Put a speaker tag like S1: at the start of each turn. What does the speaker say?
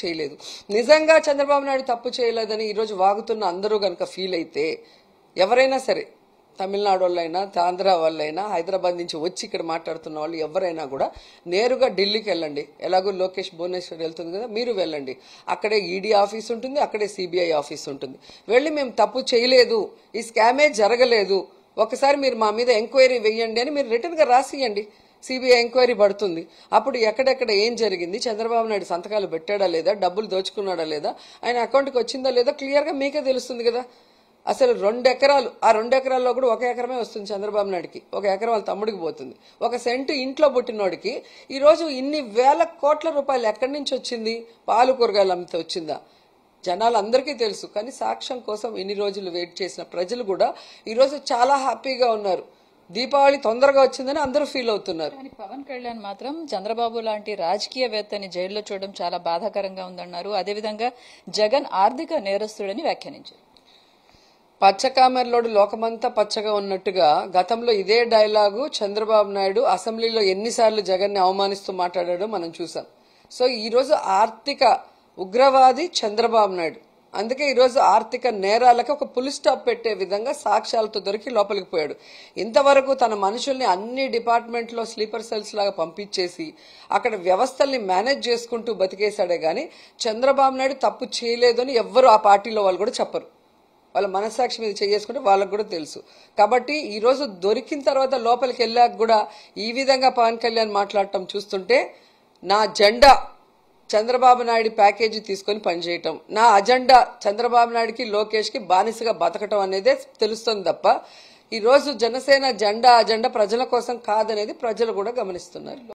S1: చేయలేదు నిజంగా చంద్రబాబు నాయుడు తప్పు చేయలేదని ఈరోజు వాగుతున్న అందరూ కనుక ఫీల్ అయితే ఎవరైనా సరే తమిళనాడు వాళ్ళైనా ఆంధ్ర వాళ్ళైనా హైదరాబాద్ నుంచి వచ్చి ఇక్కడ మాట్లాడుతున్న వాళ్ళు ఎవరైనా కూడా నేరుగా ఢిల్లీకి వెళ్ళండి ఎలాగో లోకేష్ భువనేశ్వర్ వెళ్తుంది కదా మీరు వెళ్ళండి అక్కడే ఈడీ e ఆఫీస్ ఉంటుంది అక్కడే సిబిఐ ఆఫీస్ ఉంటుంది వెళ్ళి మేము తప్పు చేయలేదు ఈ స్కామే జరగలేదు ఒకసారి మీరు మా మీద ఎంక్వైరీ వేయండి అని మీరు రిటర్న్గా రాసియండి సిబిఐ ఎంక్వైరీ పడుతుంది అప్పుడు ఎక్కడెక్కడ ఏం జరిగింది చంద్రబాబు నాయుడు సంతకాలు పెట్టాడా లేదా డబ్బులు దోచుకున్నాడా లేదా ఆయన అకౌంట్కి వచ్చిందా లేదా క్లియర్గా మీకే తెలుస్తుంది కదా అసలు రెండు ఎకరాలు ఆ రెండు ఎకరాల్లో కూడా ఒక ఎకరమే వస్తుంది చంద్రబాబు నాయుడికి ఒక ఎకరం వాళ్ళ తమ్ముడికి పోతుంది ఒక సెంటు ఇంట్లో పుట్టినోడికి ఈరోజు ఇన్ని వేల కోట్ల రూపాయలు ఎక్కడి నుంచి వచ్చింది పాలు కూరగాయలు అమ్మితే వచ్చిందా జనాలందరికీ తెలుసు కానీ సాక్ష్యం కోసం ఇన్ని రోజులు వెయిట్ చేసిన ప్రజలు కూడా ఈరోజు చాలా హ్యాపీగా ఉన్నారు దీపావళి తొందరగా వచ్చిందని అందరూ ఫీల్ అవుతున్నారు
S2: పవన్ కళ్యాణ్ మాత్రం చంద్రబాబు లాంటి రాజకీయవేత్తని జైల్లో చూడడం చాలా బాధాకరంగా ఉందన్నారు అదేవిధంగా జగన్ ఆర్థిక నేరస్తుడని వ్యాఖ్యానించారు
S1: పచ్చకామెర్లోడు లోకమంతా పచ్చగా ఉన్నట్టుగా గతంలో ఇదే డైలాగు చంద్రబాబు నాయుడు అసెంబ్లీలో ఎన్నిసార్లు జగన్ని అవమానిస్తూ మాట్లాడాడో మనం చూసాం సో ఈరోజు ఆర్థిక ఉగ్రవాది చంద్రబాబు నాయుడు అందుకే ఈరోజు ఆర్థిక నేరాలకు ఒక పులి స్టాప్ పెట్టే విధంగా సాక్ష్యాలతో దొరికి లోపలికి పోయాడు ఇంతవరకు తన మనుషుల్ని అన్ని డిపార్ట్మెంట్లో స్లీపర్ సెల్స్ లాగా పంపించేసి అక్కడ వ్యవస్థల్ని మేనేజ్ చేసుకుంటూ బతికేశాడే కానీ చంద్రబాబు నాయుడు తప్పు చేయలేదు అని ఎవ్వరు ఆ పార్టీలో వాళ్ళు కూడా చెప్పరు వాళ్ళ మనస్సాక్షి మీద చేసుకుంటే వాళ్ళకు కూడా తెలుసు కాబట్టి ఈరోజు దొరికిన తర్వాత లోపలికి వెళ్ళాక కూడా ఈ విధంగా పవన్ కళ్యాణ్ మాట్లాడటం చూస్తుంటే నా జెండా చంద్రబాబు నాయుడు ప్యాకేజీ తీసుకొని పనిచేయటం నా అజెండా చంద్రబాబు నాయుడికి లోకేష్కి బానిసగా బతకటం అనేదే తెలుస్తుంది తప్ప ఈరోజు జనసేన జెండా అజెండా ప్రజల కోసం కాదనేది ప్రజలు కూడా గమనిస్తున్నారు